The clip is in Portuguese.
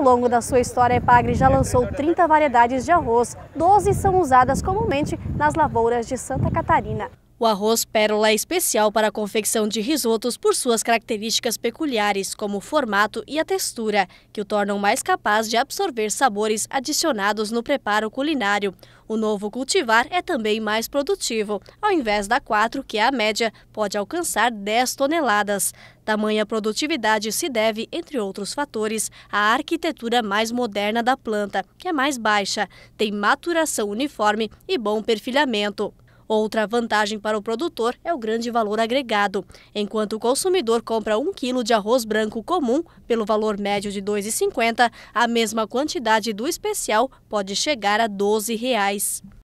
Ao longo da sua história, a Epagre já lançou 30 variedades de arroz. 12 são usadas comumente nas lavouras de Santa Catarina. O arroz pérola é especial para a confecção de risotos por suas características peculiares, como o formato e a textura, que o tornam mais capaz de absorver sabores adicionados no preparo culinário. O novo cultivar é também mais produtivo. Ao invés da 4, que é a média, pode alcançar 10 toneladas. Tamanha produtividade se deve, entre outros fatores, à arquitetura mais moderna da planta, que é mais baixa, tem maturação uniforme e bom perfilhamento. Outra vantagem para o produtor é o grande valor agregado. Enquanto o consumidor compra 1 quilo de arroz branco comum pelo valor médio de R$ 2,50, a mesma quantidade do especial pode chegar a R$ 12. Reais.